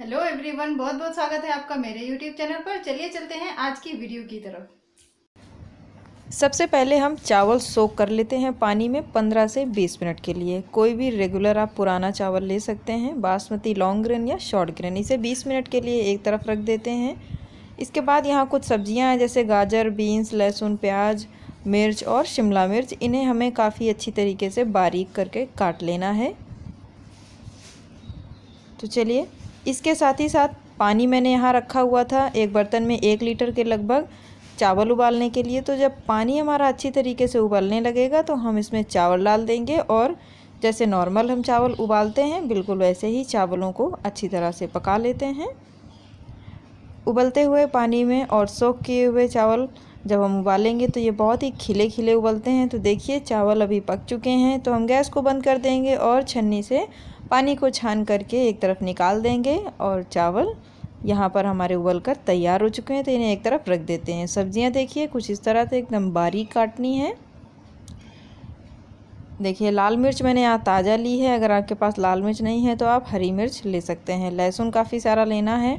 hello everyone बहुत बहुत स्वागत है आपका मेरे यूट्यूब चैनल पर चलिए चलते हैं आज की वीडियो की तरफ सबसे पहले हम चावल सोख कर लेते हैं पानी में 15 से 20 मिनट के लिए कोई भी रेगुलर आप पुराना चावल ले सकते हैं बासमती लॉन्ग ग्रेन या शॉर्ट ग्रेन इसे 20 मिनट के लिए एक तरफ रख देते हैं इसके बाद यहाँ कुछ सब्जियाँ हैं जैसे गाजर बीन्स लहसुन प्याज मिर्च और शिमला मिर्च इन्हें हमें काफ़ी अच्छी तरीके से बारीक करके काट लेना है तो चलिए इसके साथ ही साथ पानी मैंने यहाँ रखा हुआ था एक बर्तन में एक लीटर के लगभग चावल उबालने के लिए तो जब पानी हमारा अच्छी तरीके से उबलने लगेगा तो हम इसमें चावल डाल देंगे और जैसे नॉर्मल हम चावल उबालते हैं बिल्कुल वैसे ही चावलों को अच्छी तरह से पका लेते हैं उबलते हुए पानी में और सोख किए हुए चावल जब हम उबालेंगे तो ये बहुत ही खिले खिले उबलते हैं तो देखिए चावल अभी पक चुके हैं तो हम गैस को बंद कर देंगे और छन्नी से पानी को छान करके एक तरफ निकाल देंगे और चावल यहाँ पर हमारे उबल कर तैयार हो चुके हैं तो इन्हें एक तरफ रख देते हैं सब्जियाँ देखिए कुछ इस तरह से एकदम बारीक काटनी है देखिए लाल मिर्च मैंने यहाँ ताज़ा ली है अगर आपके पास लाल मिर्च नहीं है तो आप हरी मिर्च ले सकते हैं लहसुन काफ़ी सारा लेना है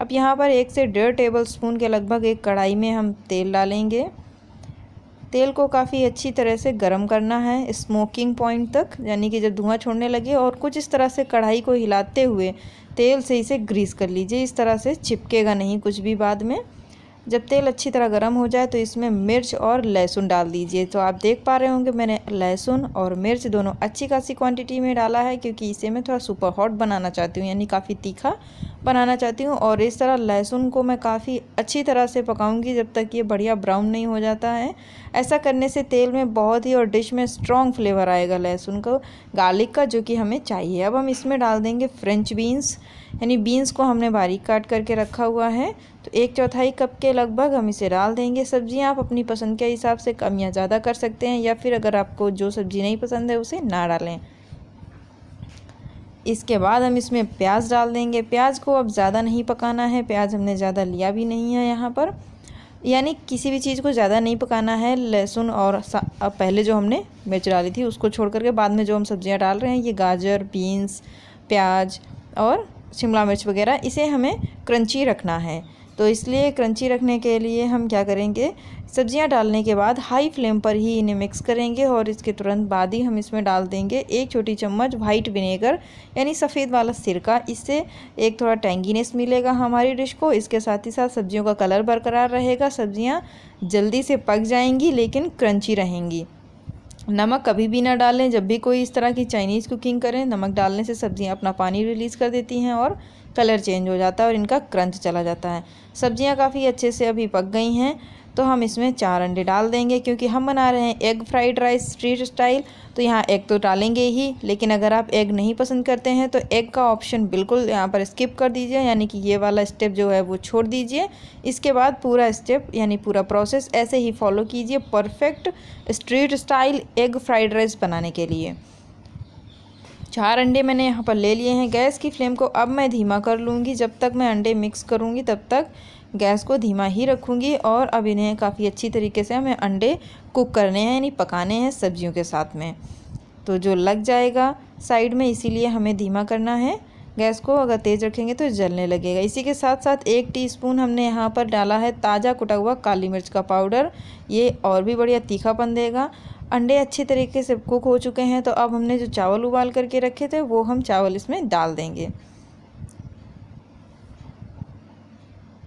अब यहाँ पर एक से डेढ़ टेबल स्पून के लगभग एक कढ़ाई में हम तेल डालेंगे तेल को काफ़ी अच्छी तरह से गर्म करना है स्मोकिंग पॉइंट तक यानी कि जब धुआं छोड़ने लगे और कुछ इस तरह से कढ़ाई को हिलाते हुए तेल से इसे ग्रीस कर लीजिए इस तरह से चिपकेगा नहीं कुछ भी बाद में जब तेल अच्छी तरह गर्म हो जाए तो इसमें मिर्च और लहसुन डाल दीजिए तो आप देख पा रहे होंगे मैंने लहसुन और मिर्च दोनों अच्छी खासी क्वांटिटी में डाला है क्योंकि इसे मैं थोड़ा सुपर हॉट बनाना चाहती हूँ यानी काफ़ी तीखा बनाना चाहती हूँ और इस तरह लहसुन को मैं काफ़ी अच्छी तरह से पकाऊंगी जब तक ये बढ़िया ब्राउन नहीं हो जाता है ऐसा करने से तेल में बहुत ही और डिश में स्ट्रॉन्ग फ्लेवर आएगा लहसुन का गार्लिक का जो कि हमें चाहिए अब हम इसमें डाल देंगे फ्रेंच बीन्स यानी बीन्स को हमने बारीक काट करके रखा हुआ है तो एक चौथाई कप के लगभग हम इसे डाल देंगे सब्ज़ियाँ आप अपनी पसंद के हिसाब से कम या ज़्यादा कर सकते हैं या फिर अगर आपको जो सब्ज़ी नहीं पसंद है उसे ना डालें इसके बाद हम इसमें प्याज डाल देंगे प्याज को अब ज़्यादा नहीं पकाना है प्याज हमने ज़्यादा लिया भी नहीं है यहाँ पर यानी किसी भी चीज़ को ज़्यादा नहीं पकाना है लहसुन और अब पहले जो हमने मिर्च डाली थी उसको छोड़ करके बाद में जो हम सब्ज़ियाँ डाल रहे हैं ये गाजर बीन्स प्याज और शिमला मिर्च वगैरह इसे हमें क्रंची रखना है तो इसलिए क्रंची रखने के लिए हम क्या करेंगे सब्जियां डालने के बाद हाई फ्लेम पर ही इन्हें मिक्स करेंगे और इसके तुरंत बाद ही हम इसमें डाल देंगे एक छोटी चम्मच वाइट विनेगर यानी सफ़ेद वाला सिरका इससे एक थोड़ा टेंगीनेस मिलेगा हमारी डिश को इसके साथ ही साथ सब्जियों का कलर बरकरार रहेगा सब्जियां जल्दी से पक जाएंगी लेकिन क्रंची रहेंगी नमक कभी भी ना डालें जब भी कोई इस तरह की चाइनीज़ कुकिंग करें नमक डालने से सब्ज़ियाँ अपना पानी रिलीज़ कर देती हैं और कलर चेंज हो जाता है और इनका क्रंच चला जाता है सब्ज़ियाँ काफ़ी अच्छे से अभी पक गई हैं तो हम इसमें चार अंडे डाल देंगे क्योंकि हम बना रहे हैं egg fried rice street style तो यहाँ एग तो डालेंगे ही लेकिन अगर आप एग नहीं पसंद करते हैं तो एग का ऑप्शन बिल्कुल यहाँ पर स्किप कर दीजिए यानी कि ये वाला स्टेप जो है वो छोड़ दीजिए इसके बाद पूरा स्टेप यानी पूरा प्रोसेस ऐसे ही फॉलो कीजिए perfect street style egg fried rice बनाने के लिए चार अंडे मैंने यहाँ पर ले लिए हैं गैस की फ्लेम को अब मैं धीमा कर लूँगी जब तक मैं अंडे मिक्स करूँगी तब तक गैस को धीमा ही रखूँगी और अब इन्हें काफ़ी अच्छी तरीके से हमें अंडे कुक करने हैं यानी पकाने हैं सब्जियों के साथ में तो जो लग जाएगा साइड में इसीलिए हमें धीमा करना है गैस को अगर तेज़ रखेंगे तो जलने लगेगा इसी के साथ साथ एक टीस्पून हमने यहाँ पर डाला है ताज़ा कुटा हुआ काली मिर्च का पाउडर ये और भी बढ़िया तीखापन देगा अंडे अच्छी तरीके से कुक हो चुके हैं तो अब हमने जो चावल उबाल करके रखे थे वो हम चावल इसमें डाल देंगे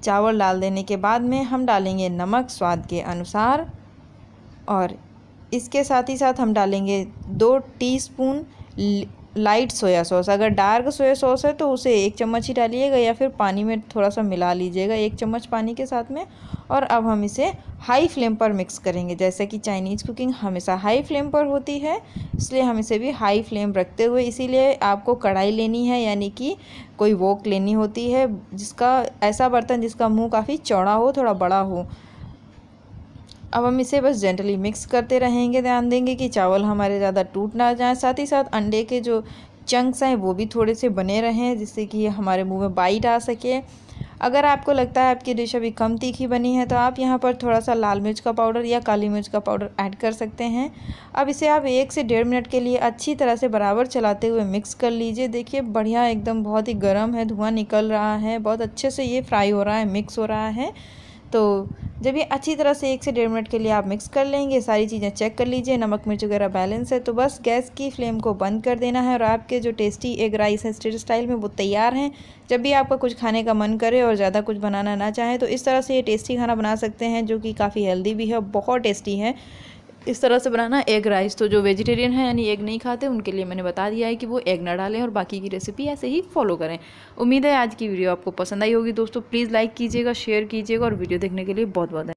चावल डाल देने के बाद में हम डालेंगे नमक स्वाद के अनुसार और इसके साथ ही साथ हम डालेंगे दो टीस्पून लाइट सोया सॉस अगर डार्क सोया सॉस है तो उसे एक चम्मच ही डालिएगा या फिर पानी में थोड़ा सा मिला लीजिएगा एक चम्मच पानी के साथ में और अब हम इसे हाई फ्लेम पर मिक्स करेंगे जैसा कि चाइनीज़ कुकिंग हमेशा हाई फ्लेम पर होती है इसलिए हम इसे भी हाई फ्लेम रखते हुए इसीलिए आपको कढ़ाई लेनी है यानी कि कोई वोक लेनी होती है जिसका ऐसा बर्तन जिसका मुँह काफ़ी चौड़ा हो थोड़ा बड़ा हो अब हम इसे बस जेंटली मिक्स करते रहेंगे ध्यान देंगे कि चावल हमारे ज़्यादा टूट ना जाए साथ ही साथ अंडे के जो चंक्स हैं वो भी थोड़े से बने रहें जिससे कि हमारे मुंह में बाइट आ सके अगर आपको लगता है आपकी डिश अभी कम तीखी बनी है तो आप यहाँ पर थोड़ा सा लाल मिर्च का पाउडर या काली मिर्च का पाउडर ऐड कर सकते हैं अब इसे आप एक से डेढ़ मिनट के लिए अच्छी तरह से बराबर चलाते हुए मिक्स कर लीजिए देखिए बढ़िया एकदम बहुत ही गर्म है धुआं निकल रहा है बहुत अच्छे से ये फ्राई हो रहा है मिक्स हो रहा है तो जब ये अच्छी तरह से एक से डेढ़ मिनट के लिए आप मिक्स कर लेंगे सारी चीज़ें चेक कर लीजिए नमक मिर्च वगैरह बैलेंस है तो बस गैस की फ्लेम को बंद कर देना है और आपके जो टेस्टी एग राइस है स्ट्रीट स्टाइल में वो तैयार हैं जब भी आपका कुछ खाने का मन करे और ज़्यादा कुछ बनाना ना चाहें तो इस तरह से ये टेस्टी खाना बना सकते हैं जो कि काफ़ी हेल्दी भी है और बहुत टेस्टी है इस तरह से बनाना एग राइस तो जो वेजिटेरियन है यानी एग नहीं खाते उनके लिए मैंने बता दिया है कि वो एग ना डालें और बाकी की रेसिपी ऐसे ही फॉलो करें उम्मीद है आज की वीडियो आपको पसंद आई होगी दोस्तों प्लीज़ लाइक कीजिएगा शेयर कीजिएगा और वीडियो देखने के लिए बहुत बहुत